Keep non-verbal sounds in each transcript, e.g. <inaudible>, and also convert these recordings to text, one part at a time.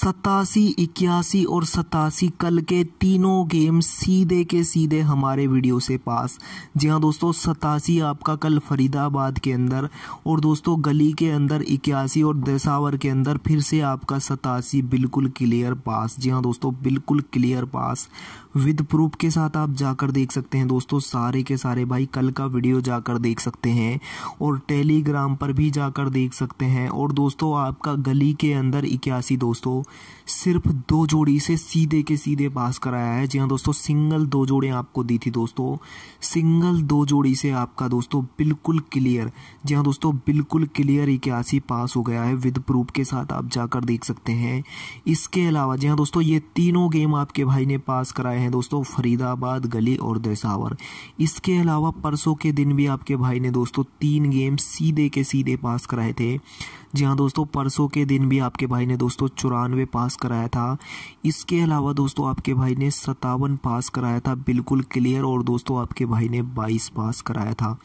सतासी इक्यासी और सतासी कल के तीनों गेम सीधे के सीधे हमारे वीडियो से पास जी हाँ दोस्तों सतासी आपका कल फरीदाबाद के अंदर और दोस्तों गली के अंदर इक्यासी और दसावर के अंदर फिर से आपका सतासी बिल्कुल क्लियर पास जी हाँ दोस्तों बिल्कुल क्लियर पास विद प्रूफ के साथ आप जाकर देख सकते हैं दोस्तों सारे के सारे भाई कल का वीडियो जाकर देख सकते हैं और टेलीग्राम पर भी जाकर देख सकते हैं और दोस्तों आपका गली के अंदर इक्यासी दोस्तों सिर्फ दो जोड़ी से सीधे के सीधे पास कराया है जी हाँ दोस्तों सिंगल दो जोड़े आपको दी थी दोस्तों सिंगल दो जोड़ी से आपका दोस्तों बिल्कुल क्लियर जी हाँ दोस्तों बिल्कुल क्लियर इक्यासी पास हो गया है विद प्रूफ के साथ आप जाकर देख सकते हैं इसके अलावा जी हाँ दोस्तों ये तीनों गेम आपके भाई ने पास कराए हैं दोस्तों फरीदाबाद गली और दसावर इसके अलावा परसों के दिन भी आपके भाई ने दोस्तों तीन गेम सीधे के सीधे पास कराए थे जी हाँ दोस्तों परसों के दिन भी आपके भाई ने दोस्तों चौरानवे पास कराया था इसके अलावा दोस्तों आपके भाई ने सतावन पास कराया था बिल्कुल क्लियर और दोस्तों आपके भाई ने बाईस पास कराया था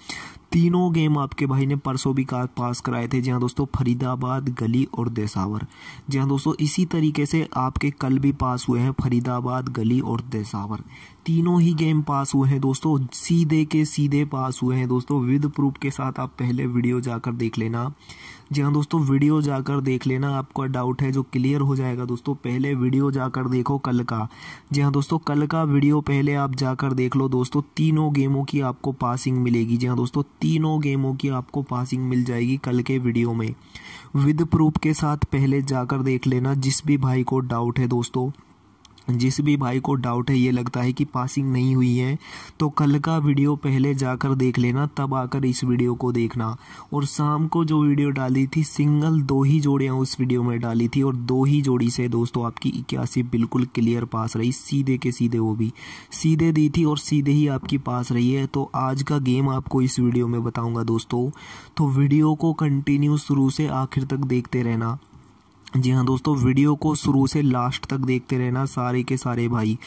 तीनों गेम आपके भाई ने परसों भी का पास कराए थे जहाँ दोस्तों फरीदाबाद गली और देसावर जहाँ दोस्तों इसी तरीके से आपके कल भी पास हुए हैं फरीदाबाद गली और देसावर तीनों ही गेम पास हुए हैं दोस्तों सीधे के सीधे पास हुए हैं दोस्तों विद प्रूफ के साथ आप पहले वीडियो जाकर देख लेना जी हाँ दोस्तों वीडियो जाकर देख लेना आपका डाउट है जो क्लियर हो जाएगा दोस्तों पहले वीडियो जाकर देखो कल का जी हाँ दोस्तों कल का वीडियो पहले आप जाकर देख लो दोस्तों तीनों गेमों की आपको पासिंग मिलेगी जी हाँ दोस्तों तीनों गेमों की आपको पासिंग मिल जाएगी कल के वीडियो में विद प्रूफ के साथ पहले जाकर देख लेना जिस भी भाई को डाउट है दोस्तों जिस भी भाई को डाउट है ये लगता है कि पासिंग नहीं हुई है तो कल का वीडियो पहले जाकर देख लेना तब आकर इस वीडियो को देखना और शाम को जो वीडियो डाली थी सिंगल दो ही जोड़ियाँ उस वीडियो में डाली थी और दो ही जोड़ी से दोस्तों आपकी इक्यासी बिल्कुल क्लियर पास रही सीधे के सीधे वो भी सीधे दी थी और सीधे ही आपकी पास रही है तो आज का गेम आपको इस वीडियो में बताऊँगा दोस्तों तो वीडियो को कंटिन्यू शुरू से आखिर तक देखते रहना जी हाँ दोस्तों वीडियो को शुरू से लास्ट तक देखते रहना सारे के सारे भाई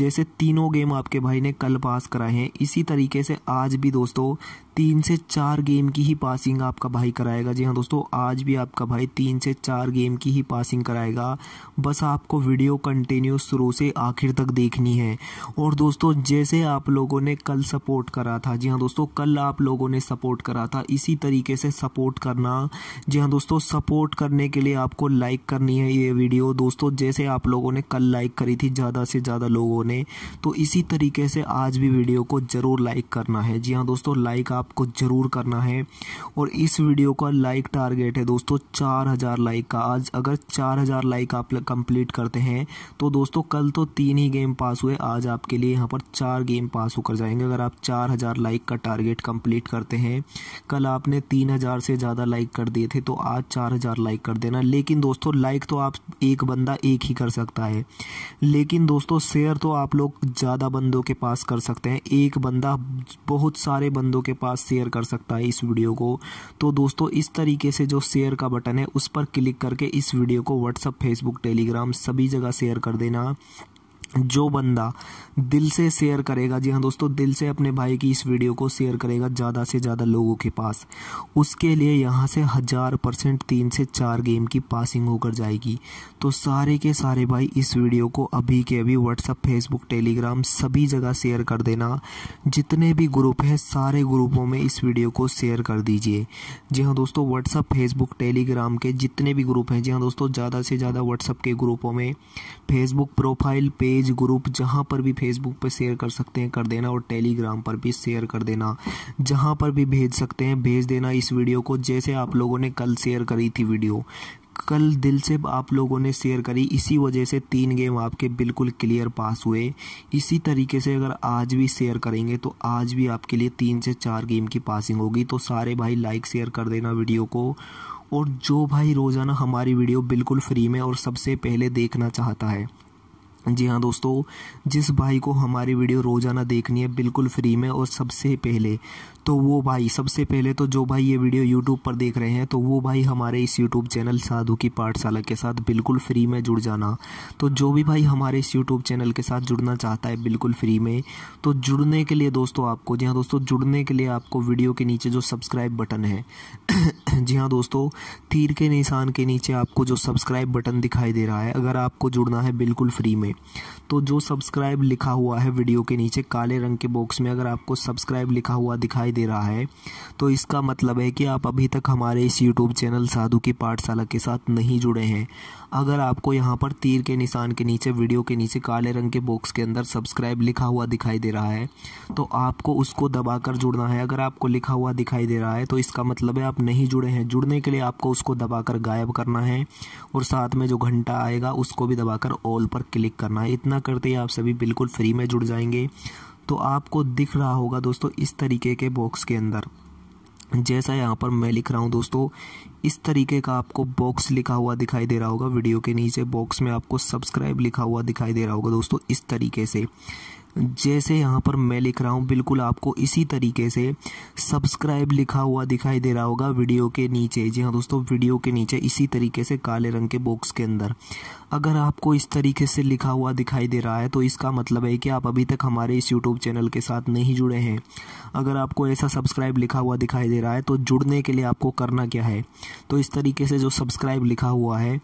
जैसे तीनों गेम आपके भाई ने कल पास कराए हैं इसी तरीके से आज भी दोस्तों तीन से चार गेम की ही पासिंग आपका भाई कराएगा जी हाँ दोस्तों आज भी आपका भाई तीन से चार गेम की ही पासिंग कराएगा बस आपको वीडियो कंटिन्यू शुरू से आखिर तक देखनी है और दोस्तों जैसे आप लोगों ने कल सपोर्ट करा था जी हाँ दोस्तों कल आप लोगों ने सपोर्ट करा था इसी तरीके से सपोर्ट करना जी हाँ दोस्तों सपोर्ट करने के लिए आपको लाइक करनी है ये वीडियो दोस्तों जैसे आप लोगों ने कल लाइक करी थी ज़्यादा से ज़्यादा लोगों ने तो इसी तरीके से आज भी वीडियो को ज़रूर लाइक करना है जी हाँ दोस्तों लाइक आप आपको ज़रूर करना है और इस वीडियो का लाइक टारगेट है दोस्तों चार हज़ार लाइक का आज अगर चार हज़ार लाइक आप कंप्लीट करते हैं तो दोस्तों कल तो तीन ही गेम पास हुए आज आपके लिए यहाँ पर चार गेम पास होकर जाएंगे अगर आप चार हज़ार लाइक का टारगेट कंप्लीट करते हैं कल आपने तीन हज़ार से ज़्यादा लाइक कर दिए थे तो आज चार हज़ार लाइक कर देना लेकिन दोस्तों लाइक तो आप एक बंदा एक ही कर सकता है लेकिन दोस्तों शेयर तो आप लोग ज़्यादा बंदों के पास कर सकते हैं एक बंदा बहुत सारे बंदों के पास साथ शेयर कर सकता है इस वीडियो को तो दोस्तों इस तरीके से जो शेयर का बटन है उस पर क्लिक करके इस वीडियो को व्हाट्सअप फेसबुक टेलीग्राम सभी जगह शेयर कर देना जो बंदा दिल से शेयर करेगा जी हाँ दोस्तों दिल से अपने भाई की इस वीडियो को शेयर करेगा ज़्यादा से ज़्यादा लोगों के पास उसके लिए यहाँ से हज़ार परसेंट तीन से चार गेम की पासिंग होकर जाएगी तो सारे के सारे भाई इस वीडियो को अभी के अभी व्हाट्सअप फेसबुक टेलीग्राम सभी जगह शेयर कर देना जितने भी ग्रुप हैं सारे ग्रुपों में इस वीडियो को शेयर कर दीजिए जी हाँ दोस्तों व्हाट्सअप फेसबुक टेलीग्राम के जितने भी ग्रुप हैं जी हाँ दोस्तों ज़्यादा से ज़्यादा व्हाट्सअप के ग्रुपों में Facebook profile page page group जहाँ पर भी फेसबुक पर शेयर कर सकते हैं कर देना और टेलीग्राम पर भी शेयर कर देना जहाँ पर भी भेज सकते हैं भेज देना इस वीडियो को जैसे आप लोगों ने कल शेयर करी थी वीडियो कल दिल से आप लोगों ने शेयर करी इसी वजह से तीन गेम आपके बिल्कुल क्लियर पास हुए इसी तरीके से अगर आज भी शेयर करेंगे तो आज भी आपके लिए तीन से चार गेम की पासिंग होगी तो सारे भाई लाइक शेयर कर देना वीडियो को और जो भाई रोज़ाना हमारी वीडियो बिल्कुल फ्री में और सबसे पहले देखना चाहता है जी हाँ दोस्तों जिस भाई को हमारी वीडियो रोज़ाना देखनी है बिल्कुल फ्री में और सबसे पहले तो वो भाई सबसे पहले तो जो भाई ये वीडियो यूट्यूब पर देख रहे हैं तो वो भाई हमारे इस यूट्यूब चैनल साधु की पाठशाला के साथ बिल्कुल फ्री में जुड़ जाना तो जो भी भाई हमारे इस यूट्यूब चैनल के साथ जुड़ना चाहता है बिल्कुल फ्री में तो जुड़ने के लिए दोस्तों आपको जी हाँ दोस्तों जुड़ने के लिए आपको वीडियो के नीचे जो सब्सक्राइब बटन है <coughs> जी हाँ दोस्तों तीर के निशान के नीचे आपको जो सब्सक्राइब बटन दिखाई दे रहा है अगर आपको जुड़ना है बिल्कुल फ्री में तो जो सब्सक्राइब लिखा हुआ है वीडियो के नीचे काले रंग के बॉक्स में अगर आपको सब्सक्राइब लिखा हुआ दिखाई दे रहा है तो इसका मतलब है कि आप अभी तक हमारे इस यूट्यूब चैनल साधु की पाठशाला के साथ नहीं जुड़े हैं अगर आपको यहाँ पर तीर के निशान के नीचे वीडियो के नीचे काले रंग के बॉक्स के अंदर सब्सक्राइब लिखा हुआ दिखाई दे रहा है तो आपको उसको दबाकर जुड़ना है अगर आपको लिखा हुआ दिखाई दे रहा है तो इसका मतलब है आप नहीं जुड़े हैं जुड़ने के लिए आपको उसको दबाकर गायब करना है और साथ में जो घंटा आएगा उसको भी दबाकर ऑल पर क्लिक करना है इतना करते ही आप सभी बिल्कुल फ्री में जुड़ जाएंगे तो आपको दिख रहा होगा दोस्तों इस तरीके के बॉक्स के अंदर जैसा यहाँ पर मैं लिख रहा हूँ दोस्तों इस तरीके का आपको बॉक्स लिखा हुआ दिखाई दे रहा होगा वीडियो के नीचे बॉक्स में आपको सब्सक्राइब लिखा हुआ दिखाई दे रहा होगा दोस्तों इस तरीके से जैसे यहाँ पर मैं लिख रहा हूँ बिल्कुल आपको इसी तरीके से सब्सक्राइब लिखा हुआ दिखाई दे रहा होगा वीडियो के नीचे जी हाँ दोस्तों वीडियो के नीचे इसी तरीके से काले रंग के बॉक्स के अंदर अगर आपको इस तरीके से लिखा हुआ दिखाई दे रहा है तो इसका मतलब है कि आप अभी तक हमारे इस यूट्यूब चैनल के साथ नहीं जुड़े हैं अगर आपको ऐसा सब्सक्राइब लिखा हुआ दिखाई दे रहा है तो जुड़ने के लिए आपको करना क्या है तो इस तरीके से जो सब्सक्राइब लिखा हुआ है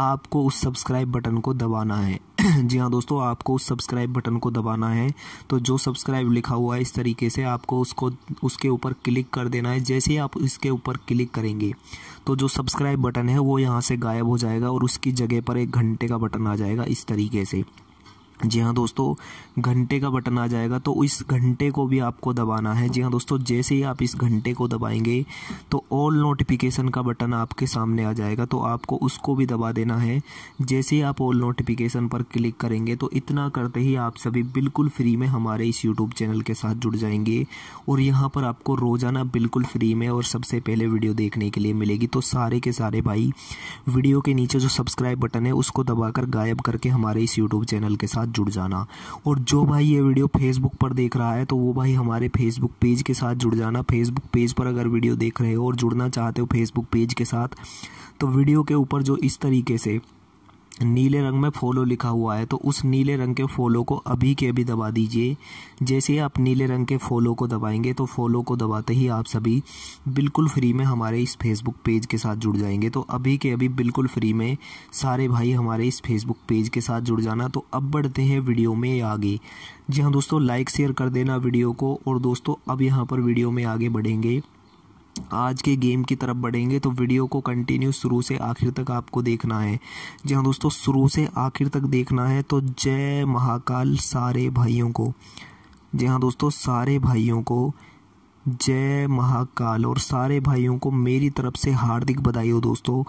आपको उस सब्सक्राइब बटन को दबाना है <clears throat> जी हाँ दोस्तों आपको उस सब्सक्राइब बटन को दबाना है तो जो सब्सक्राइब लिखा हुआ है इस तरीके से आपको उसको उसके ऊपर क्लिक कर देना है जैसे ही आप इसके ऊपर क्लिक करेंगे तो जो सब्सक्राइब बटन है वो यहाँ से गायब हो जाएगा और उसकी जगह पर एक घंटे का बटन आ जाएगा इस तरीके से जी हाँ दोस्तों घंटे का बटन आ जाएगा तो इस घंटे को भी आपको दबाना है जी हाँ दोस्तों जैसे ही आप इस घंटे को दबाएंगे तो ऑल नोटिफिकेशन का बटन आपके सामने आ जाएगा तो आपको उसको भी दबा देना है जैसे ही आप ऑल नोटिफिकेशन पर क्लिक करेंगे तो इतना करते ही आप सभी बिल्कुल फ्री में हमारे इस यूट्यूब चैनल के साथ जुड़ जाएंगे और यहाँ पर आपको रोज़ाना बिल्कुल फ्री में और सबसे पहले वीडियो देखने के लिए मिलेगी तो सारे के सारे भाई वीडियो के नीचे जो सब्सक्राइब बटन है उसको दबा गायब करके हमारे इस यूट्यूब चैनल के साथ जुड़ जाना और जो भाई ये वीडियो फेसबुक पर देख रहा है तो वो भाई हमारे फेसबुक पेज के साथ जुड़ जाना फेसबुक पेज पर अगर वीडियो देख रहे हो और जुड़ना चाहते हो फेसबुक पेज के साथ तो वीडियो के ऊपर जो इस तरीके से नीले रंग में फॉलो लिखा हुआ है तो उस नीले रंग के फॉलो को अभी के अभी दबा दीजिए जैसे आप नीले रंग के फॉलो को दबाएंगे तो फॉलो को दबाते ही आप सभी बिल्कुल फ्री में हमारे इस फेसबुक पेज के साथ जुड़ जाएंगे तो अभी के अभी बिल्कुल फ्री में सारे भाई हमारे इस फेसबुक पेज के साथ जुड़ जाना तो अब बढ़ते हैं वीडियो में आगे जी हाँ दोस्तों लाइक शेयर कर देना वीडियो को और दोस्तों अब यहाँ पर वीडियो में आगे बढ़ेंगे आज के गेम की तरफ बढ़ेंगे तो वीडियो को कंटिन्यू शुरू से आखिर तक आपको देखना है जी हाँ दोस्तों शुरू से आखिर तक देखना है तो जय महाकाल सारे भाइयों को जी हाँ दोस्तों सारे भाइयों को जय महाकाल और सारे भाइयों को मेरी तरफ से हार्दिक बधाई हो दोस्तों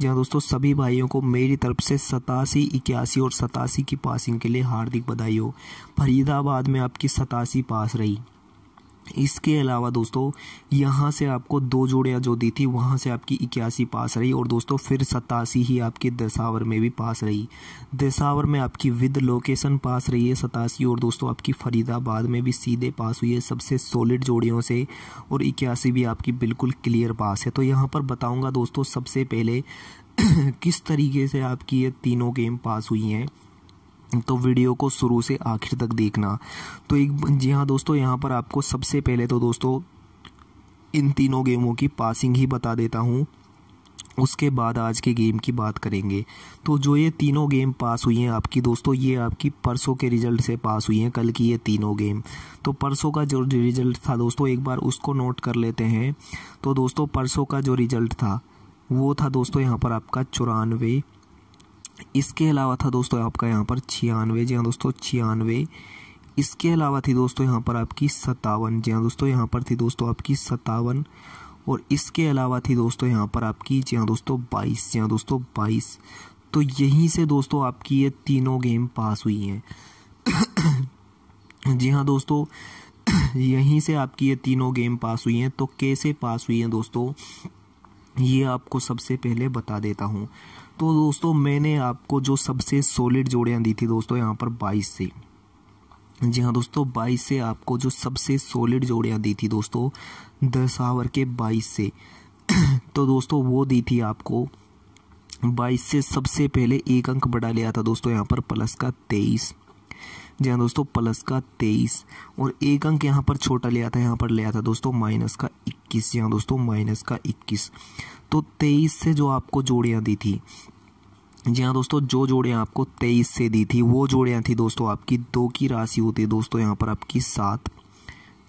जी हाँ दोस्तों सभी भाइयों को मेरी तरफ से सतासी इक्यासी और सतासी की पासिंग के लिए हार्दिक बधाई हो फरीदाबाद में आपकी सतासी पास रही इसके अलावा दोस्तों यहाँ से आपको दो जोड़ियाँ जो दी थी वहाँ से आपकी इक्यासी पास रही और दोस्तों फिर सतासी ही आपकी दसावर में भी पास रही दसावर में आपकी विद लोकेशन पास रही है सतासी और दोस्तों आपकी फरीदाबाद में भी सीधे पास हुई है सबसे सॉलिड जोड़ियों से और इक्यासी भी आपकी बिल्कुल क्लियर पास है तो यहाँ पर बताऊँगा दोस्तों सबसे पहले <clears throat> किस तरीके से आपकी ये तीनों गेम पास हुई हैं तो वीडियो को शुरू से आखिर तक देखना तो एक जी हाँ दोस्तों यहाँ पर आपको सबसे पहले तो दोस्तों इन तीनों गेमों की पासिंग ही बता देता हूँ उसके बाद आज के गेम की बात करेंगे तो जो ये तीनों गेम पास हुई हैं आपकी दोस्तों ये आपकी परसों के रिजल्ट से पास हुई हैं कल की ये तीनों गेम तो परसों का जो रिजल्ट था दोस्तों एक बार उसको नोट कर लेते हैं तो दोस्तों परसों का जो रिजल्ट था वो था दोस्तों यहाँ पर आपका चौरानवे इसके अलावा था दोस्तों आपका यहाँ पर छियानवे जी हाँ दोस्तों छियानवे इसके अलावा थी दोस्तों यहाँ पर आपकी सतावन जी हाँ दोस्तों यहाँ पर थी दोस्तों आपकी सतावन और इसके अलावा थी दोस्तों यहाँ पर आपकी जी हाँ दोस्तों बाईस जी हाँ दोस्तों बाईस तो यहीं से दोस्तों आपकी ये तीनों गेम पास हुई हैं <coughs> जी हाँ दोस्तों <coughs> यहीं से आपकी ये तीनों गेम पास हुई हैं तो कैसे पास हुई हैं दोस्तों ये आपको सबसे पहले बता देता हूँ तो दोस्तों मैंने आपको जो सबसे सॉलिड जोड़ियाँ दी थी दोस्तों यहाँ पर बाईस से जी हाँ दोस्तों बाईस से आपको जो सबसे सॉलिड जोड़ियाँ दी थी दोस्तों दशावर के बाईस से <clears throat> तो दोस्तों वो दी थी आपको बाईस से सबसे पहले एक अंक बढ़ा लिया था दोस्तों यहाँ पर प्लस का तेईस जी हाँ दोस्तों प्लस का तेईस और एक अंक यहाँ पर छोटा लिया था यहाँ पर लिया था दोस्तों माइनस का इक्कीस जी हाँ दोस्तों माइनस का इक्कीस तो तेईस से जो आपको जोड़ियाँ दी थी जी हाँ दोस्तों जो जोड़ियाँ आपको तेईस से दी थी वो जोड़ियाँ थी दोस्तों आपकी दो की राशि होती है दोस्तों यहाँ पर आपकी सात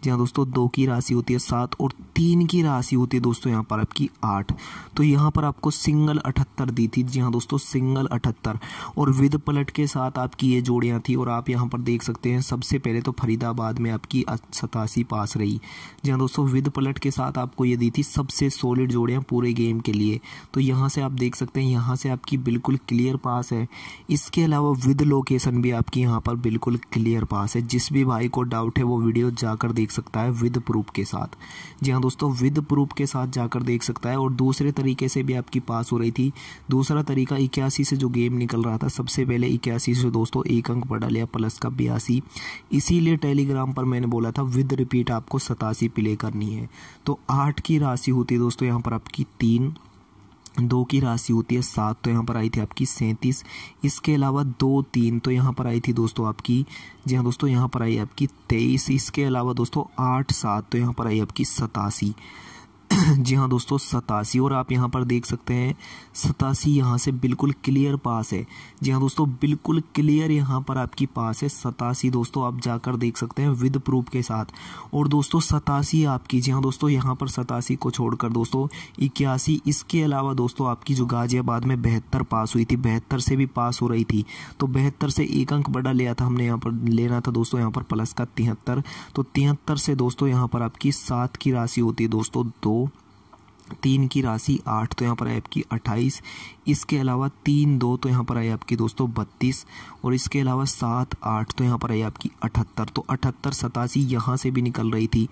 जी हाँ दोस्तों दो की राशि होती है सात और तीन की राशि होती है दोस्तों यहाँ पर आपकी आठ तो यहाँ पर आपको सिंगल अठहत्तर दी थी जी हाँ दोस्तों सिंगल अठहत्तर और विद पलट के साथ आपकी ये जोड़ियाँ थी और आप यहाँ पर देख सकते हैं सबसे पहले तो फरीदाबाद में आपकी सतासी पास रही जी हाँ दोस्तों विद पलट के साथ आपको ये दी थी सबसे सॉलिड जोड़ियाँ पूरे गेम के लिए तो यहाँ से आप देख सकते हैं यहाँ से आपकी बिल्कुल क्लियर पास है इसके अलावा विद लोकेशन भी आपकी यहाँ पर बिल्कुल क्लियर पास है जिस भी भाई को डाउट है वो वीडियो जाकर देख देख सकता है विद प्रूफ के साथ जी हाँ दोस्तों विद प्रूफ के साथ जाकर देख सकता है और दूसरे तरीके से भी आपकी पास हो रही थी दूसरा तरीका इक्यासी से जो गेम निकल रहा था सबसे पहले इक्यासी से दोस्तों एक अंक बढ़ा लिया प्लस का बयासी इसीलिए टेलीग्राम पर मैंने बोला था विद रिपीट आपको सतासी प्ले करनी है तो आठ की राशि होती है दोस्तों यहाँ पर आपकी तीन दो की राशि होती है सात तो यहाँ पर आई थी आपकी सैंतीस इसके अलावा दो तीन तो यहाँ पर आई थी दोस्तों आपकी जी हाँ दोस्तों यहाँ पर आई आपकी तेईस इसके अलावा दोस्तों आठ सात तो यहाँ पर आई आपकी सतासी <clears throat> जी हाँ दोस्तों सतासी और आप यहाँ पर देख सकते हैं सतासी यहाँ से बिल्कुल क्लियर पास है जी हाँ दोस्तों बिल्कुल क्लियर यहाँ पर आपकी पास है सतासी दोस्तों आप जाकर देख सकते हैं विद प्रूफ के साथ और दोस्तों सतासी आपकी जी हाँ दोस्तों यहाँ पर सतासी को छोड़कर दोस्तों इक्यासी इसके अलावा दोस्तों आपकी जो गाजियाबाद में बहत्तर पास हुई थी बहत्तर से भी पास हो रही थी तो बहत्तर से एक अंक बड़ा लिया था हमने यहाँ पर लेना था दोस्तों यहाँ पर प्लस का तिहत्तर तो तिहत्तर से दोस्तों यहाँ पर आपकी सात की राशि होती है दोस्तों दो तीन की राशि आठ तो यहाँ पर आई आपकी अट्ठाईस इसके अलावा तीन दो तो यहाँ पर आई आपकी दोस्तों बत्तीस और इसके अलावा सात आठ तो यहाँ पर आई आपकी अठहत्तर तो अठहत्तर सतासी यहाँ से भी निकल रही थी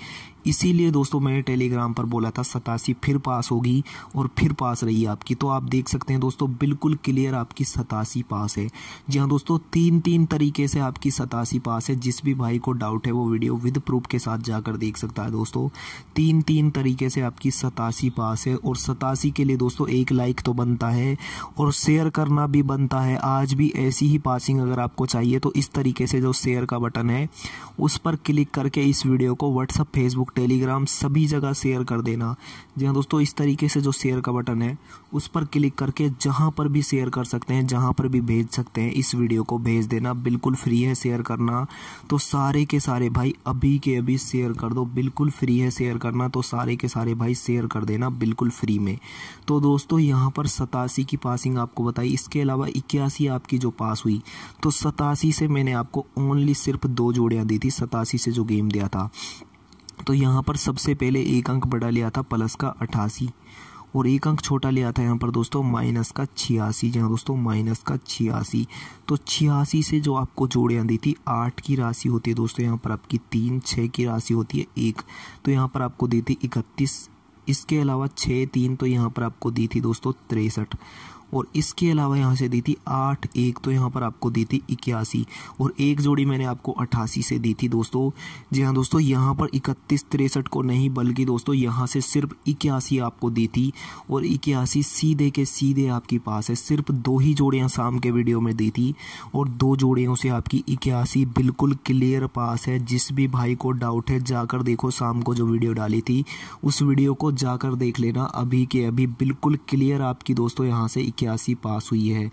इसीलिए दोस्तों मैंने टेलीग्राम पर बोला था सतासी फिर पास होगी और फिर पास रही आपकी तो आप देख सकते हैं दोस्तों बिल्कुल क्लियर आपकी सतासी पास है जी हाँ दोस्तों तीन तीन तरीके से आपकी सतासी पास है जिस भी भाई को डाउट है वो वीडियो विद प्रूफ के साथ जाकर देख सकता है दोस्तों तीन तीन तरीके से आपकी सतासी पास है और सतासी के लिए दोस्तों एक लाइक तो बनता है और शेयर करना भी बनता है आज भी ऐसी ही पासिंग अगर आपको चाहिए तो इस तरीके से जो शेयर का बटन है उस पर क्लिक करके इस वीडियो को व्हाट्सअप फेसबुक टेलीग्राम सभी जगह शेयर कर देना जी हाँ दोस्तों इस तरीके से जो शेयर का बटन है उस पर क्लिक करके जहाँ पर भी शेयर कर सकते हैं जहाँ पर भी भेज सकते हैं इस वीडियो को भेज देना बिल्कुल फ्री है शेयर करना तो सारे के सारे भाई अभी के अभी शेयर कर दो बिल्कुल फ्री है शेयर करना तो सारे के सारे भाई शेयर कर देना बिल्कुल फ्री में तो दोस्तों यहाँ पर सतासी की पासिंग आपको बताई इसके अलावा इक्यासी आपकी जो पास हुई तो सतासी से मैंने आपको ओनली सिर्फ दो जोड़ियाँ दी थी सतासी से जो गेम दिया था तो यहाँ पर सबसे पहले एक अंक बड़ा लिया था प्लस का अठासी और एक अंक छोटा लिया था यहाँ पर दोस्तों माइनस का छियासी जहाँ दोस्तों माइनस का छियासी तो छियासी से जो आपको जोड़ियाँ दी थी आठ की राशि होती है दोस्तों यहाँ पर आपकी तीन छः की राशि होती है एक तो यहाँ पर आपको दी थी इकतीस इसके अलावा छः तीन तो यहाँ पर आपको दी थी दोस्तों तिरसठ और इसके अलावा यहाँ से दी थी आठ एक तो यहाँ पर आपको दी थी इक्यासी और एक जोड़ी मैंने आपको अट्ठासी से दी थी दोस्तों जी हाँ दोस्तों यहाँ पर इकतीस तिरसठ को नहीं बल्कि दोस्तों यहाँ से सिर्फ इक्यासी आपको दी थी और इक्यासी सीधे के सीधे आपके पास है सिर्फ दो ही जोड़ियाँ शाम के वीडियो में दी थी और दो जोड़ियों से आपकी इक्यासी बिल्कुल क्लियर पास है जिस भी भाई को डाउट है जाकर देखो शाम को जो वीडियो डाली थी उस वीडियो को जाकर देख लेना अभी के अभी बिल्कुल क्लियर आपकी दोस्तों यहाँ से इक्यासी पास हुई है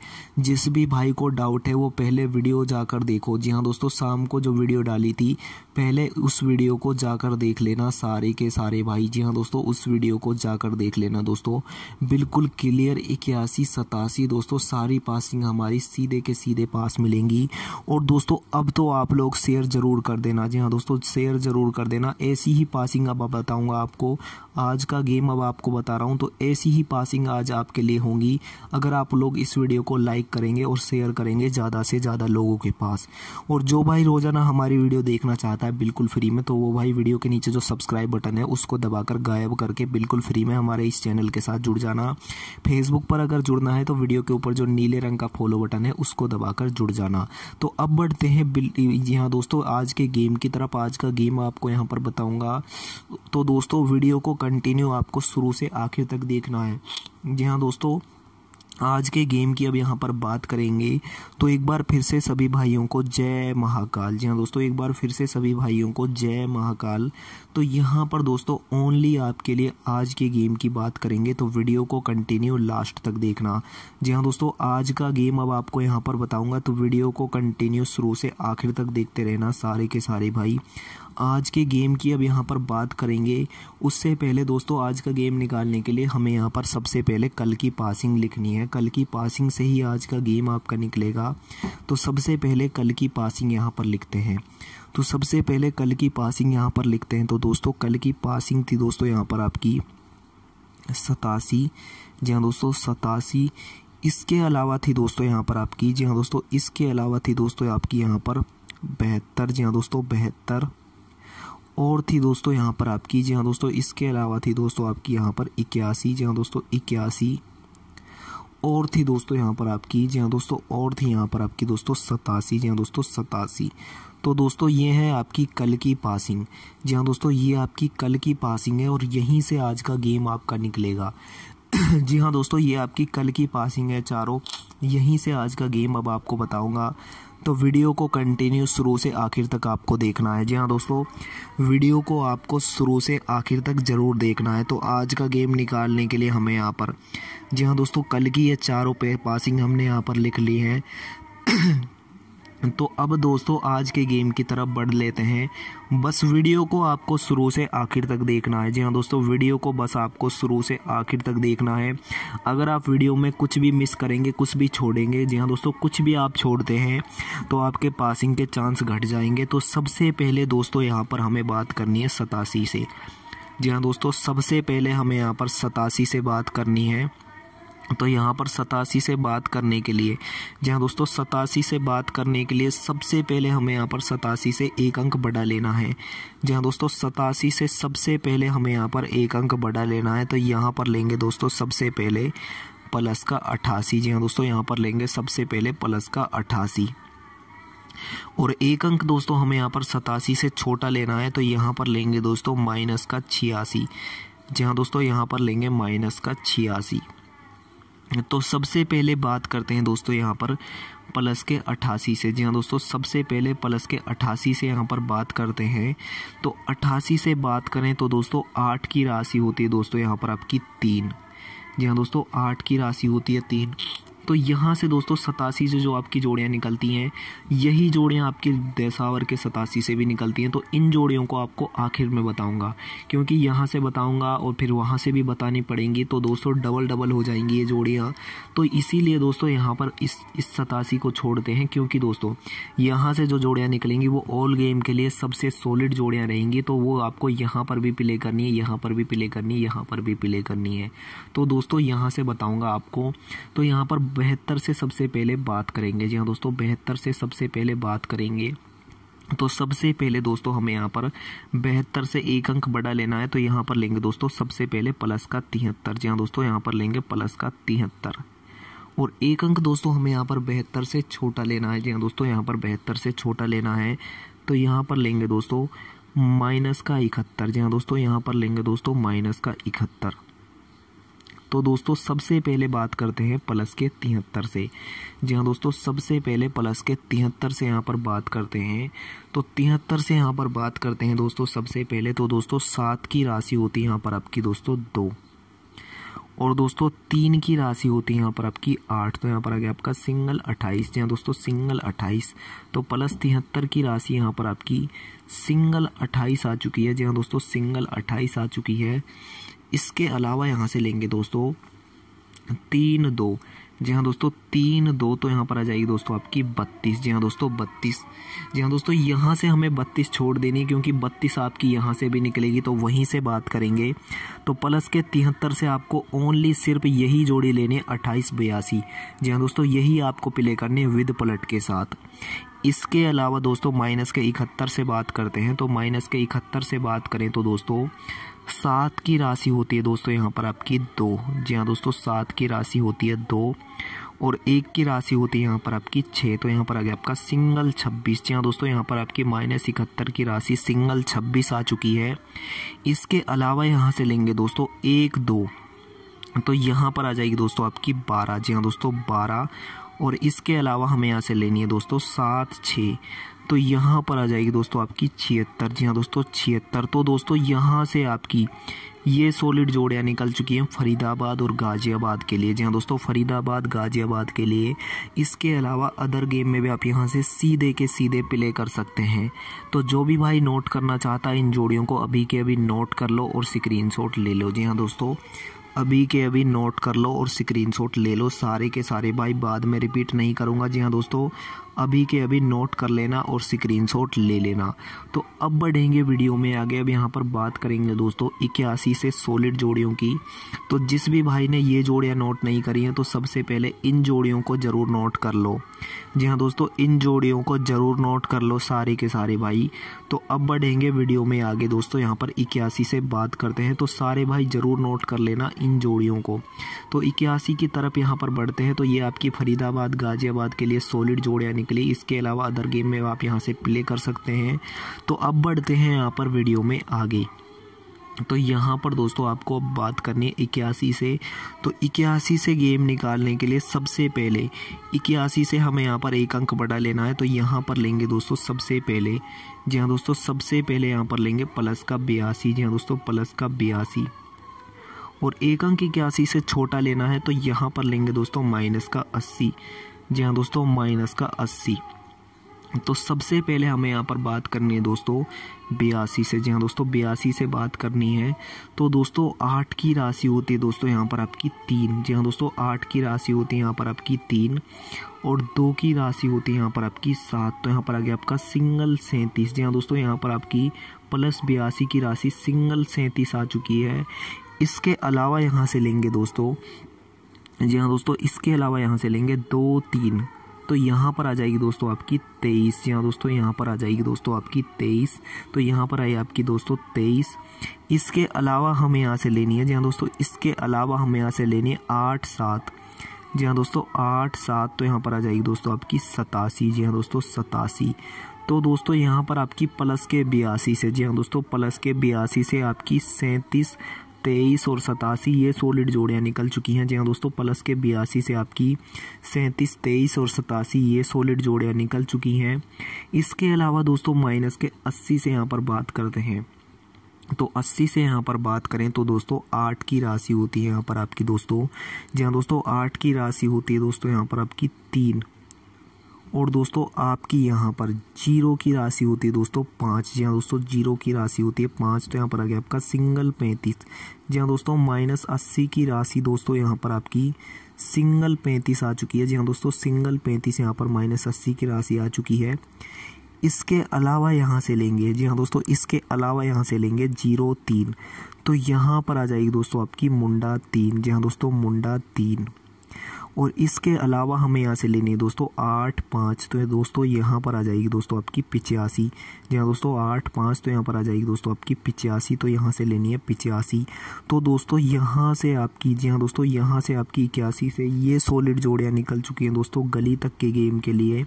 जिस भी भाई को डाउट है वो पहले वीडियो जाकर देखो जी हाँ दोस्तों शाम को जो वीडियो डाली थी पहले उस वीडियो को जाकर देख लेना सारे के सारे भाई जी हाँ दोस्तों उस वीडियो को जाकर देख लेना दोस्तों बिल्कुल क्लियर इक्यासी सतासी दोस्तों सारी पासिंग हमारी सीधे के सीधे पास मिलेंगी और दोस्तों अब तो आप लोग शेयर ज़रूर कर देना जी हाँ दोस्तों शेयर ज़रूर कर देना ऐसी ही पासिंग अब बताऊँगा आपको आज का गेम अब आपको बता रहा हूँ तो ऐसी ही पासिंग आज आपके लिए होंगी अगर आप लोग इस वीडियो को लाइक करेंगे और शेयर करेंगे ज़्यादा से ज़्यादा लोगों के पास और जो भाई रोज़ाना हमारी वीडियो देखना चाहता है बिल्कुल फ्री में तो वो भाई वीडियो के नीचे जो सब्सक्राइब बटन है उसको दबाकर गायब करके बिल्कुल फ्री में हमारे इस चैनल के साथ जुड़ जाना फेसबुक पर अगर जुड़ना है तो वीडियो के ऊपर जो नीले रंग का फॉलो बटन है उसको दबाकर जुड़ जाना तो अब बढ़ते हैं जी हाँ दोस्तों आज के गेम की तरफ आज का गेम आपको यहाँ पर बताऊँगा तो दोस्तों वीडियो को कंटिन्यू आपको शुरू से आखिर तक देखना है जी हाँ दोस्तों आज के गेम की अब यहाँ पर बात करेंगे तो एक बार फिर से सभी भाइयों को जय महाकाल जी हाँ दोस्तों एक बार फिर से सभी भाइयों को जय महाकाल तो यहाँ पर दोस्तों ओनली आपके लिए आज के गेम की बात करेंगे तो वीडियो को कंटिन्यू लास्ट तक देखना जी हाँ दोस्तों आज का गेम अब आपको यहाँ पर बताऊँगा तो वीडियो को कंटिन्यू शुरू से आखिर तक देखते रहना सारे के सारे भाई आज के गेम की अब यहाँ पर बात करेंगे उससे पहले दोस्तों आज का गेम निकालने के लिए हमें यहाँ पर सबसे पहले कल की पासिंग लिखनी है कल की पासिंग से ही आज का गेम आपका निकलेगा तो सबसे पहले कल की पासिंग यहाँ पर लिखते हैं तो सबसे पहले कल की पासिंग यहाँ पर लिखते हैं तो दोस्तों कल की पासिंग थी दोस्तों यहाँ पर आपकी सतासी जी हाँ दोस्तों सतासी इसके अलावा थी दोस्तों यहाँ पर आपकी जी हाँ दोस्तों इसके अलावा थी दोस्तों आपकी यहाँ पर बेहतर जी हाँ दोस्तों बेहतर और थी दोस्तों यहाँ पर आपकी जी हाँ दोस्तों इसके अलावा थी दोस्तों आपकी यहाँ पर इक्यासी जी हाँ दोस्तों इक्यासी और थी दोस्तों यहाँ पर आपकी जी हाँ दोस्तों और थी यहाँ पर आपकी दोस्तों सतासी जी हाँ दोस्तों सतासी तो दोस्तों ये है आपकी कल की पासिंग जी हाँ दोस्तों ये आपकी कल की पासिंग है और यहीं से आज का गेम आपका निकलेगा <clears throat> जी हाँ दोस्तों ये आपकी कल की पासिंग है चारों यहीं से आज का गेम अब आपको बताऊंगा तो वीडियो को कंटिन्यू शुरू से आखिर तक आपको देखना है जी हाँ दोस्तों वीडियो को आपको शुरू से आखिर तक ज़रूर देखना है तो आज का गेम निकालने के लिए हमें यहाँ पर जी हाँ दोस्तों कल की ये चारों पे पासिंग हमने यहाँ पर लिख ली है तो अब दोस्तों आज के गेम की तरफ बढ़ लेते हैं बस वीडियो को आपको शुरू से आखिर तक देखना है जी हाँ दोस्तों वीडियो को बस आपको शुरू से आखिर तक देखना है अगर आप वीडियो में कुछ भी मिस करेंगे कुछ भी छोड़ेंगे जी हाँ दोस्तों कुछ भी आप छोड़ते हैं तो आपके पासिंग के चांस घट जाएंगे तो सबसे पहले दोस्तों यहाँ पर हमें बात करनी है सतासी से जी हाँ दोस्तों सबसे पहले हमें यहाँ पर सतासी से बात करनी है तो यहाँ पर सतासी से बात करने के लिए जहाँ दोस्तों सतासी से बात करने के लिए सबसे पहले हमें यहाँ पर सतासी से एक अंक बढ़ा लेना है जहाँ दोस्तों सतासी से सबसे पहले हमें यहाँ पर एक अंक बढ़ा लेना है तो यहाँ पर लेंगे दोस्तों सबसे पहले प्लस का अट्ठासी जी हाँ दोस्तों यहाँ पर लेंगे सबसे पहले प्लस का अट्ठासी और एक अंक दोस्तों हमें यहाँ पर सतासी से छोटा लेना है तो यहाँ पर लेंगे दोस्तों माइनस का छियासी जी हाँ दोस्तों यहाँ पर लेंगे माइनस का छियासी तो सबसे पहले बात करते हैं दोस्तों यहाँ पर प्लस के अट्ठासी से जी हाँ दोस्तों सबसे पहले प्लस के अट्ठासी से यहाँ पर बात करते हैं तो अट्ठासी से बात करें तो दोस्तों आठ की राशि होती है दोस्तों यहाँ पर आपकी तीन जी हाँ दोस्तों आठ की राशि होती है तीन तो यहाँ से दोस्तों सतासी से जो आपकी जोड़ियाँ निकलती हैं यही जोड़ियाँ आपकी देसावर के सतासी से भी निकलती हैं तो इन जोड़ियों को आपको आखिर में बताऊँगा क्योंकि यहाँ से बताऊँगा और फिर वहाँ से भी बतानी पड़ेंगी तो दोस्तों डबल डबल हो जाएंगी ये जोड़ियाँ तो इसीलिए दोस्तों यहाँ पर इस इस सतासी को छोड़ते हैं क्योंकि दोस्तों यहाँ से जो जोड़ियाँ निकलेंगी वो ऑल गेम के लिए सबसे सॉलिड जोड़ियाँ रहेंगी तो वो आपको यहाँ पर भी प्ले करनी है यहाँ पर भी प्ले करनी है यहाँ पर भी प्ले करनी है तो दोस्तों यहाँ से बताऊँगा आपको तो यहाँ पर बेहतर से सबसे पहले बात करेंगे जी हाँ दोस्तों बेहतर से सबसे पहले बात करेंगे तो सबसे पहले दोस्तों हमें यहाँ पर बेहतर से एक अंक बड़ा लेना है तो यहाँ पर लेंगे दोस्तों सबसे पहले प्लस का तिहत्तर जी हाँ दोस्तों यहाँ पर लेंगे प्लस का तिहत्तर और एक अंक दोस्तों हमें यहाँ पर बेहतर से छोटा लेना है जी हाँ दोस्तों यहाँ पर बेहतर से छोटा लेना है तो यहाँ पर लेंगे दोस्तों माइनस का इकहत्तर जी हाँ दोस्तों यहाँ पर लेंगे दोस्तों माइनस का इकहत्तर तो दोस्तों सबसे पहले बात करते हैं प्लस के तिहत्तर से जी हाँ दोस्तों सबसे पहले प्लस के तिहत्तर से यहाँ पर बात करते हैं तो तिहत्तर से यहाँ पर बात करते हैं दोस्तों सबसे पहले तो दोस्तों सात की राशि होती है यहाँ पर आपकी दोस्तों दो और दोस्तों तीन की राशि होती है यहाँ पर आपकी आठ तो यहाँ पर आ गया आपका सिंगल अट्ठाईस यहाँ दोस्तों सिंगल अट्ठाईस तो प्लस तिहत्तर की राशि यहाँ पर आपकी सिंगल अट्ठाईस आ चुकी है जी हाँ दोस्तों सिंगल अट्ठाईस आ चुकी है इसके अलावा यहाँ से लेंगे दोस्तों तीन दो जी हाँ दोस्तों तीन दो तो यहाँ पर आ जाएगी दोस्तों आपकी बत्तीस जी हाँ दोस्तों बत्तीस जी हाँ दोस्तों यहाँ से हमें बत्तीस छोड़ देनी है क्योंकि बत्तीस आपकी यहाँ से भी निकलेगी तो वहीं से बात करेंगे तो प्लस के तिहत्तर से आपको ओनली सिर्फ यही जोड़ी लेनी है अट्ठाईस बयासी जी हाँ दोस्तों यही आपको प्ले करने विद पलट के साथ इसके अलावा दोस्तों माइनस के इकहत्तर से बात करते हैं तो माइनस के इकहत्तर से बात करें तो दोस्तों सात की राशि होती है दोस्तों यहाँ पर आपकी दो जी हाँ दोस्तों सात की राशि होती है दो और एक की राशि होती है यहाँ पर आपकी छः तो यहाँ पर आ गया आपका सिंगल छब्बीस जी हाँ दोस्तों यहाँ पर आपकी माइनस इकहत्तर की राशि सिंगल छब्बीस आ चुकी है इसके अलावा यहाँ से लेंगे दोस्तों एक दो तो यहाँ पर आ जाएगी दोस्तों आपकी बारह जी हाँ दोस्तों बारह और इसके अलावा हमें यहाँ से लेनी है दोस्तों सात छः तो यहाँ पर आ जाएगी दोस्तों आपकी छिहत्तर जी हाँ दोस्तों छिहत्तर तो दोस्तों यहाँ से आपकी ये सॉलिड जोड़ियाँ निकल चुकी हैं फरीदाबाद और गाज़ियाबाद के लिए जी हाँ दोस्तों फरीदाबाद गाज़ियाबाद के लिए इसके अलावा अदर गेम में भी आप यहाँ से सीधे के सीधे प्ले कर सकते हैं तो जो भी भाई नोट करना चाहता है इन जोड़ियों को अभी के अभी नोट कर लो और स्क्रीन ले लो जी हाँ दोस्तों अभी के अभी नोट कर लो और स्क्रीनशॉट ले लो सारे के सारे भाई बाद में रिपीट नहीं करूँगा जी हाँ दोस्तों अभी के अभी नोट कर लेना और स्क्रीनशॉट ले लेना तो अब बढ़ेंगे वीडियो में आगे अब यहाँ पर बात करेंगे दोस्तों इक्यासी से सोलिड जोड़ियों की तो जिस भी भाई ने ये जोड़ियाँ नोट नहीं करी हैं तो सबसे पहले इन जोड़ियों को ज़रूर नोट कर लो जी हाँ दोस्तों इन जोड़ियों को ज़रूर नोट कर लो सारे के सारे भाई तो अब बढ़ेंगे वीडियो में आगे दोस्तों यहाँ पर इक्यासी से बात करते हैं तो सारे भाई ज़रूर नोट कर लेना इन जोड़ियों को तो इक्यासी की तरफ यहाँ पर बढ़ते हैं तो ये आपकी फरीदाबाद गाज़ियाबाद के लिए सॉलिड जोड़ियाँ के लिए इसके अलावा अदर गेम में आप यहाँ से प्ले कर सकते हैं तो अब बढ़ते हैं यहाँ पर वीडियो में आगे तो यहाँ पर दोस्तों आपको बात करनी है इक्यासी से तो इक्यासी से गेम निकालने के लिए सबसे पहले इक्यासी से हमें यहाँ पर एक अंक बटा लेना है तो यहाँ पर लेंगे दोस्तों सबसे पहले जी हाँ दोस्तों सबसे पहले यहाँ पर लेंगे प्लस का बयासी जी हाँ दोस्तों प्लस का बयासी और एक अंक इक्यासी से छोटा लेना है तो यहाँ पर लेंगे दोस्तों माइनस का अस्सी जी हाँ दोस्तों माइनस का अस्सी तो सबसे पहले हमें यहाँ पर बात करनी है दोस्तों बयासी से जी हाँ दोस्तों बयासी से बात करनी है तो दोस्तों आठ की राशि होती है दोस्तों यहाँ पर आपकी तीन जी हाँ दोस्तों आठ की राशि होती है यहाँ पर आपकी तीन और दो की राशि होती है यहाँ पर आपकी सात तो यहाँ पर आ गया आपका सिंगल सैंतीस जी हाँ दोस्तों यहाँ पर आपकी प्लस बयासी की राशि सिंगल सैंतीस आ चुकी है इसके अलावा यहाँ से लेंगे दोस्तों जी हाँ दोस्तों इसके अलावा यहाँ से लेंगे दो तीन तो यहाँ पर आ जाएगी दोस्तों आपकी तेईस जी हाँ दोस्तों यहाँ पर आ जाएगी दोस्तों आपकी तेईस तो यहाँ पर आई आपकी दोस्तों तेईस इसके अलावा हमें यहाँ से लेनी है जी हाँ दोस्तों इसके अलावा हमें यहाँ से लेनी है आठ सात जी हाँ दोस्तों आठ सात तो यहाँ पर आ जाएगी दोस्तों आपकी सतासी जी हाँ दोस्तों सतासी तो दोस्तों यहाँ पर आपकी प्लस के बयासी से जी हाँ दोस्तों प्लस के बयासी से आपकी सैंतीस तेईस और सतासी ये सोलिड जोड़ियाँ निकल चुकी हैं जी हाँ दोस्तों प्लस के बयासी से आपकी सैंतीस तेईस और सतासी ये सोलिड जोड़ियाँ निकल चुकी हैं इसके अलावा दोस्तों माइनस के अस्सी से यहाँ पर बात करते हैं तो 80 से यहाँ पर बात करें तो दोस्तों आठ की राशि होती है यहाँ पर आपकी दोस्तों जी हाँ दोस्तों आठ की राशि होती है दोस्तों यहाँ पर आपकी तीन और दोस्तों आपकी यहाँ पर जीरो की राशि होती है दोस्तों पाँच जी हाँ दोस्तों जीरो की राशि होती है पाँच तो यहाँ पर आ गया आपका सिंगल पैंतीस जी हाँ दोस्तों माइनस अस्सी की राशि दोस्तों यहाँ पर आपकी सिंगल पैंतीस आ चुकी है जी हाँ दोस्तों सिंगल पैंतीस यहाँ पर माइनस अस्सी की राशि आ चुकी है इसके अलावा यहाँ से लेंगे जी हाँ दोस्तों इसके अलावा यहाँ से लेंगे जीरो तीन तो यहाँ पर आ जाएगी दोस्तों आपकी मुंडा तीन जी हाँ दोस्तों मुंडा तीन और इसके अलावा हमें यहाँ से लेनी है दोस्तों आठ पाँच तो दोस्तों यहाँ पर आ जाएगी दोस्तों आपकी पिचासी जी हाँ दोस्तों आठ पाँच तो यहाँ पर आ जाएगी दोस्तों आपकी पिचासी तो यहाँ से लेनी है पिचासी तो दोस्तों यहाँ से आपकी जी हाँ दोस्तों यहाँ से आपकी इक्यासी से ये सॉलिड जोड़ियाँ निकल चुकी हैं दोस्तों गली तक के गेम के लिए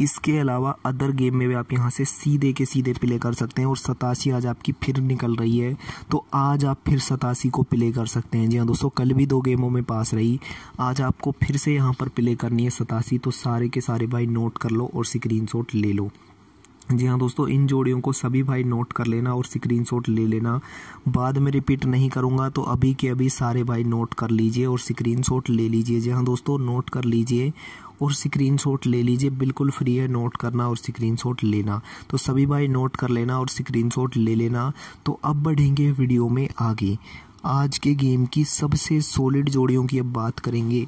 इसके अलावा अदर गेम में भी आप यहाँ से सीधे के सीधे प्ले कर सकते हैं और सतासी आज आपकी फिर निकल रही है तो आज आप फिर सतासी को प्ले कर सकते हैं जी हाँ दोस्तों कल भी दो गेमों में पास रही आज आपको फिर से यहाँ पर प्ले करनी है सतासी तो सारे के सारे भाई नोट कर लो और स्क्रीन ले लो जी हाँ दोस्तों इन जोड़ियों को सभी भाई नोट कर लेना और स्क्रीन ले लेना बाद में रिपीट नहीं करूँगा तो अभी के अभी सारे भाई नोट कर लीजिए और स्क्रीन ले लीजिए जी हाँ दोस्तों नोट कर लीजिए और स्क्रीन ले लीजिए बिल्कुल फ्री है नोट करना और स्क्रीन लेना तो सभी भाई नोट कर लेना और स्क्रीन ले लेना तो अब बढ़ेंगे वीडियो में आगे आज के गेम की सबसे सॉलिड जोड़ियों की अब बात करेंगे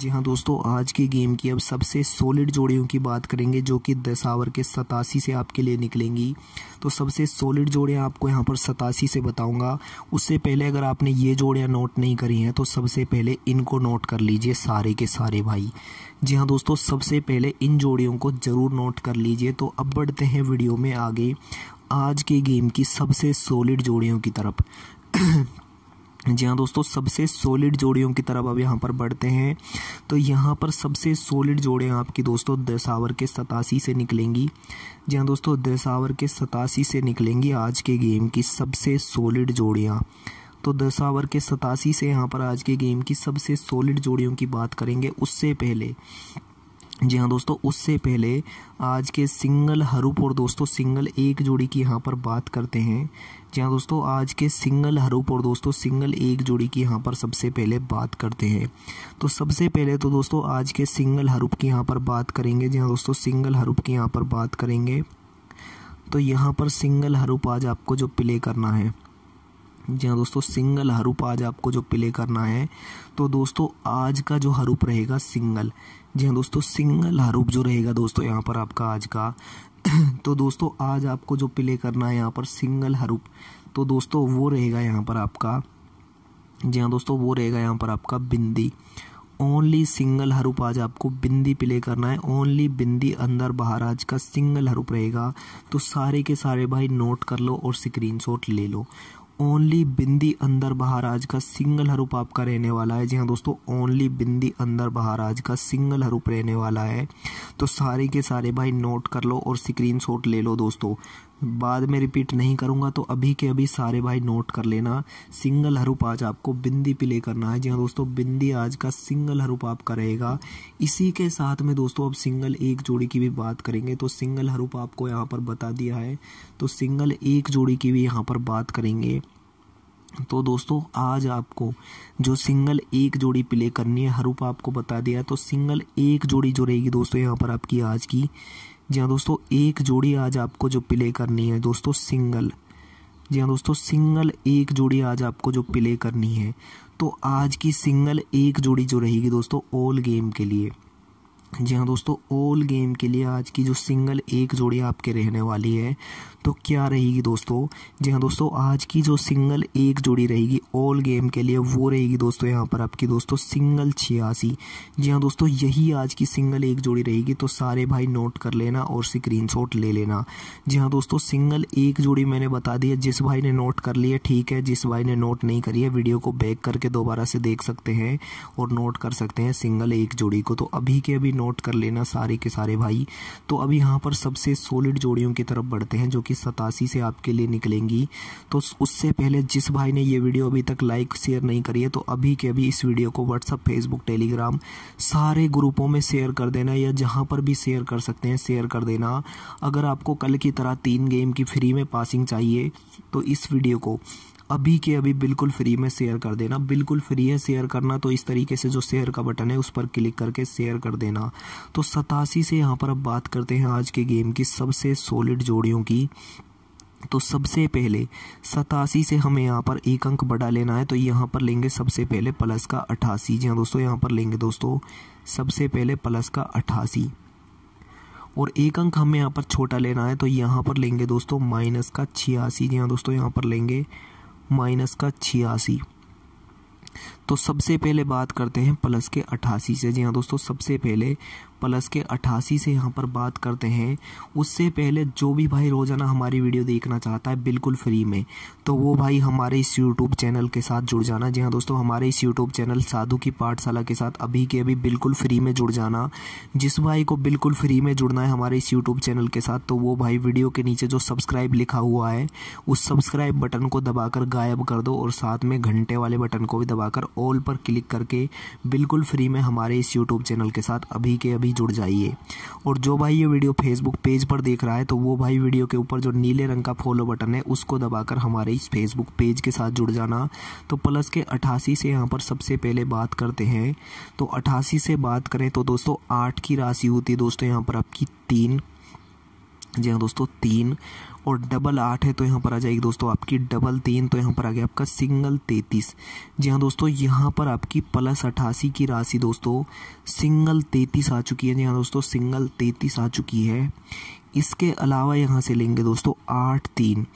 जी हाँ दोस्तों आज के गेम की अब सबसे सॉलिड जोड़ियों की बात करेंगे जो कि दस आवर के सतासी से आपके लिए निकलेंगी तो सबसे सॉलिड जोड़ियाँ आपको यहाँ पर सतासी से बताऊँगा उससे पहले अगर आपने ये जोड़ियाँ नोट नहीं करी हैं तो सबसे पहले इनको नोट कर लीजिए सारे के सारे भाई जी हाँ दोस्तों सबसे पहले इन जोड़ियों को ज़रूर नोट कर लीजिए तो अब बढ़ते हैं वीडियो में आगे आज के गेम की सबसे सॉलिड जोड़ियों की तरफ जी हाँ दोस्तों सबसे सॉलिड जोड़ियों की तरफ अब यहाँ पर बढ़ते हैं तो यहाँ पर सबसे सॉलिड जोड़े आपकी दोस्तों दशावर के सतासी से निकलेंगी जी हाँ दोस्तों दशावर के सतासी से निकलेंगी आज के गेम की सबसे सॉलिड जोड़ियाँ तो दशावर के सतासी से यहाँ पर आज के गेम की सबसे सॉलिड जोड़ियों की बात करेंगे उससे पहले जी हाँ दोस्तों उससे पहले आज के सिंगल हरूप और दोस्तों सिंगल एक जोड़ी की यहाँ पर बात करते हैं जी हाँ दोस्तों आज के सिंगल हरूप और दोस्तों सिंगल एक जोड़ी की यहाँ पर सबसे पहले बात करते हैं तो सबसे पहले तो दोस्तों आज के सिंगल हरूप की यहाँ पर बात करेंगे जी हाँ दोस्तों सिंगल हरूप की यहाँ पर बात करेंगे तो यहाँ पर सिंगल हरूप आज आपको जो प्ले करना है जी हाँ दोस्तों सिंगल हरूप आज आपको जो प्ले करना है तो दोस्तों आज का जो हरूप रहेगा सिंगल जी हाँ दोस्तों सिंगल हरूप जो रहेगा दोस्तों यहाँ पर आपका आज का <clears throat> तो दोस्तों आज आपको जो प्ले करना है यहाँ पर सिंगल हरूप तो दोस्तों वो रहेगा यहाँ पर आपका जी हाँ दोस्तों वो रहेगा यहाँ पर आपका बिंदी ओनली सिंगल हरूप आज आपको बिंदी प्ले करना है ओनली बिंदी अंदर बाहर आज का सिंगल हरूप रहेगा तो सारे के सारे भाई नोट कर लो और स्क्रीनशॉट ले लो ओनली बिंदी अंदर बाहर आज का सिंगल हरूप आपका रहने वाला है जी हाँ दोस्तों ओनली बिंदी अंदर बाहर आज का सिंगल हरूप रहने वाला है तो सारे के सारे भाई नोट कर लो और स्क्रीन ले लो दोस्तों बाद में रिपीट नहीं करूंगा तो अभी के अभी सारे भाई नोट कर लेना सिंगल हरूप आज आपको बिंदी प्ले करना है जी हाँ दोस्तों बिंदी आज का सिंगल हरूप आपका रहेगा इसी के साथ में दोस्तों अब सिंगल एक जोड़ी की भी बात करेंगे तो सिंगल हरूप आपको यहाँ पर बता दिया है तो सिंगल एक जोड़ी की भी यहाँ पर बात करेंगे तो दोस्तों आज आपको जो सिंगल एक जोड़ी प्ले करनी है हरूप आपको बता दिया है तो सिंगल एक जोड़ी जो रहेगी दोस्तों यहाँ पर आपकी आज की जी हाँ दोस्तों एक जोड़ी आज आपको जो प्ले करनी है दोस्तों सिंगल जी हाँ दोस्तों सिंगल एक जोड़ी आज आपको जो प्ले करनी है तो आज की सिंगल एक जोड़ी जो रहेगी दोस्तों ऑल गेम के लिए जी हाँ दोस्तों ऑल गेम के लिए आज की जो सिंगल एक जोड़ी आपके रहने वाली है तो क्या रहेगी दोस्तों जी हाँ दोस्तों आज की जो सिंगल एक जोड़ी रहेगी ऑल गेम के लिए वो रहेगी दोस्तों यहाँ पर आपकी दोस्तों सिंगल छियासी जी हाँ दोस्तों यही आज की सिंगल एक जोड़ी रहेगी तो सारे भाई नोट कर लेना और स्क्रीन ले लेना जी हाँ दोस्तों सिंगल एक जोड़ी मैंने बता दी जिस भाई ने नोट कर लिया ठीक है जिस भाई ने नोट नहीं करी है वीडियो को बैक करके दोबारा से देख सकते हैं और नोट कर सकते हैं सिंगल एक जोड़ी को तो अभी के अभी नोट कर लेना सारे के सारे भाई तो अब यहाँ पर सबसे सॉलिड जोड़ियों की तरफ बढ़ते हैं जो कि सतासी से आपके लिए निकलेंगी तो उससे पहले जिस भाई ने ये वीडियो अभी तक लाइक शेयर नहीं करी है तो अभी के अभी इस वीडियो को व्हाट्सअप फेसबुक टेलीग्राम सारे ग्रुपों में शेयर कर देना या जहाँ पर भी शेयर कर सकते हैं शेयर कर देना अगर आपको कल की तरह तीन गेम की फ्री में पासिंग चाहिए तो इस वीडियो को अभी के अभी बिल्कुल फ्री में शेयर कर देना बिल्कुल फ्री है शेयर करना तो इस तरीके से जो शेयर का बटन है उस पर क्लिक करके शेयर कर देना तो सतासी से यहाँ पर अब बात करते हैं आज के गेम की सबसे सॉलिड जोड़ियों की तो सबसे पहले सतासी से हमें यहाँ पर एक अंक बढ़ा लेना है तो यहाँ पर लेंगे सबसे पहले प्लस का अट्ठासी जी हाँ दोस्तों यहाँ पर लेंगे दोस्तों सबसे पहले प्लस का अट्ठासी और एक अंक हमें यहाँ पर छोटा लेना है तो यहाँ पर लेंगे दोस्तों माइनस का छियासी जी हाँ दोस्तों यहाँ पर लेंगे माइनस का छियासी तो सबसे पहले बात करते हैं प्लस के अट्ठासी से जी हाँ दोस्तों सबसे पहले प्लस के अट्ठासी से यहाँ पर बात करते हैं उससे पहले जो भी भाई रोज़ाना हमारी वीडियो देखना चाहता है बिल्कुल फ्री में तो वो भाई हमारे इस यूट्यूब चैनल के साथ जुड़ जाना जी हाँ दोस्तों हमारे इस यूट्यूब चैनल साधु की पाठशाला के साथ अभी के अभी बिल्कुल फ्री में जुड़ जाना जिस भाई को बिल्कुल फ्री में जुड़ना है हमारे इस यूट्यूब चैनल के साथ तो वो भाई वीडियो के नीचे जो सब्सक्राइब लिखा हुआ है उस सब्सक्राइब बटन को दबाकर गायब कर दो और साथ में घंटे वाले बटन को भी दबाकर ऑल पर क्लिक करके बिल्कुल फ्री में हमारे इस यूट्यूब चैनल के साथ अभी के अभी जुड़ जाइए और जो भाई ये वीडियो फेसबुक पेज पर देख रहा है तो वो भाई वीडियो के ऊपर जो नीले रंग का फॉलो बटन है उसको दबाकर हमारे इस फेसबुक पेज के साथ जुड़ जाना तो प्लस के अठासी से यहाँ पर सबसे पहले बात करते हैं तो अठासी से बात करें तो दोस्तों आठ की राशि होती है दोस्तों यहाँ पर आपकी तीन जी हाँ दोस्तों तीन और डबल आठ है तो यहाँ पर आ जाएगी दोस्तों आपकी डबल तीन तो यहाँ पर आ गया आपका सिंगल तैतीस जी हाँ दोस्तों यहाँ पर आपकी प्लस अट्ठासी की राशि दोस्तों सिंगल तैतीस आ चुकी है जी हाँ दोस्तों सिंगल तैतीस आ चुकी है इसके अलावा यहाँ से लेंगे दोस्तों आठ तीन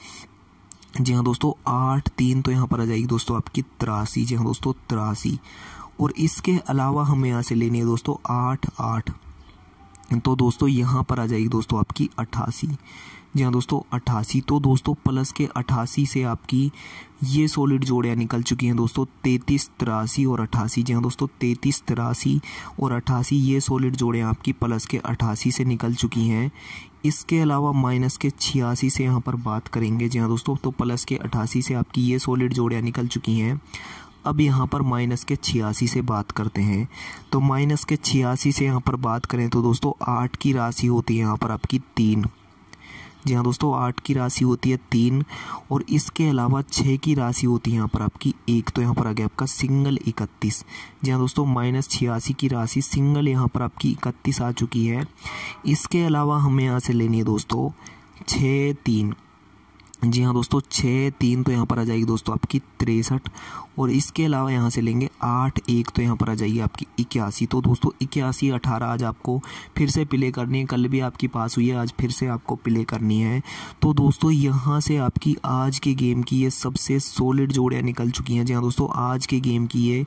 जी हाँ दोस्तों आठ तीन तो यहाँ पर आ जाएगी दोस्तों आपकी तिरासी जी हाँ दोस्तों तिरासी और इसके अलावा हमें यहाँ से लेनी है दोस्तों आठ आठ तो दोस्तों यहाँ पर आ जाएगी दोस्तों आपकी अट्ठासी जी हाँ दोस्तों अट्ठासी तो दोस्तों प्लस के अट्ठासी से आपकी ये सॉलिड जोड़ियाँ निकल चुकी हैं दोस्तों तैतीस तिरासी और अट्ठासी जी हाँ दोस्तों तैंतीस तिरासी और अट्ठासी ये सॉलिड जोड़ियाँ आपकी प्लस के अट्ठासी से निकल चुकी हैं इसके अलावा माइनस के छियासी से यहाँ पर बात करेंगे जी हाँ दोस्तों तो प्लस के अट्ठासी से आपकी ये सॉलिड जोड़ियाँ निकल चुकी हैं अब यहाँ पर माइनस के छियासी से बात करते हैं तो माइनस के छियासी से यहाँ पर बात करें तो दोस्तों आठ की राशि होती है यहाँ पर आपकी तीन जी हाँ दोस्तों आठ की राशि होती है तीन और इसके अलावा छः की राशि होती है यहाँ पर आपकी एक तो यहाँ पर आ गया आपका सिंगल इकतीस जी हाँ दोस्तों माइनस छियासी की राशि सिंगल यहाँ पर आपकी इकतीस आ चुकी है इसके अलावा हमें यहाँ से लेनी है दोस्तों छः तीन जी हाँ दोस्तों छः तीन तो यहाँ पर आ जाएगी दोस्तों आपकी तिरसठ और इसके अलावा यहाँ से लेंगे आठ एक तो यहाँ पर आ जाएगी आपकी इक्यासी तो दोस्तों इक्यासी अठारह आज आपको फिर से प्ले करनी है कल भी आपकी पास हुई है आज फिर से आपको प्ले करनी है तो दोस्तों यहाँ से आपकी आज के गेम की ये सबसे सॉलिड जोड़ियाँ निकल चुकी हैं जी हाँ दोस्तों आज के गेम की ये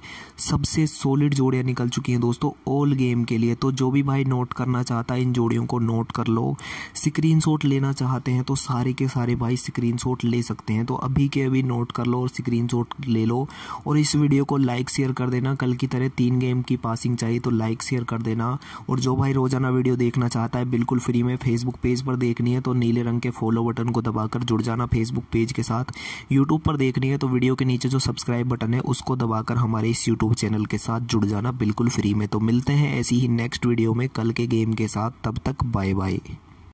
सबसे सॉलिड जोड़ियाँ निकल चुकी हैं दोस्तों ऑल गेम के लिए तो जो भी भाई नोट करना चाहता है इन जोड़ियों को नोट कर लो स्क्रीन लेना चाहते हैं तो सारे के सारे भाई स्क्रीन शॉट ले सकते हैं तो अभी के अभी नोट कर लो और शॉट ले लो और इस वीडियो को लाइक शेयर कर देना कल की तरह तीन गेम की पासिंग चाहिए तो लाइक शेयर कर देना और जो भाई रोजाना वीडियो देखना चाहता है बिल्कुल फ्री में फेसबुक पेज पर देखनी है तो नीले रंग के फॉलो बटन को दबाकर जुड़ जाना फेसबुक पेज के साथ यूट्यूब पर देखनी है तो वीडियो के नीचे जो सब्सक्राइब बटन है उसको दबाकर हमारे इस यूट्यूब चैनल के साथ जुड़ जाना बिल्कुल फ्री में तो मिलते हैं ऐसी ही नेक्स्ट वीडियो में कल के गेम के साथ तब तक बाय बाय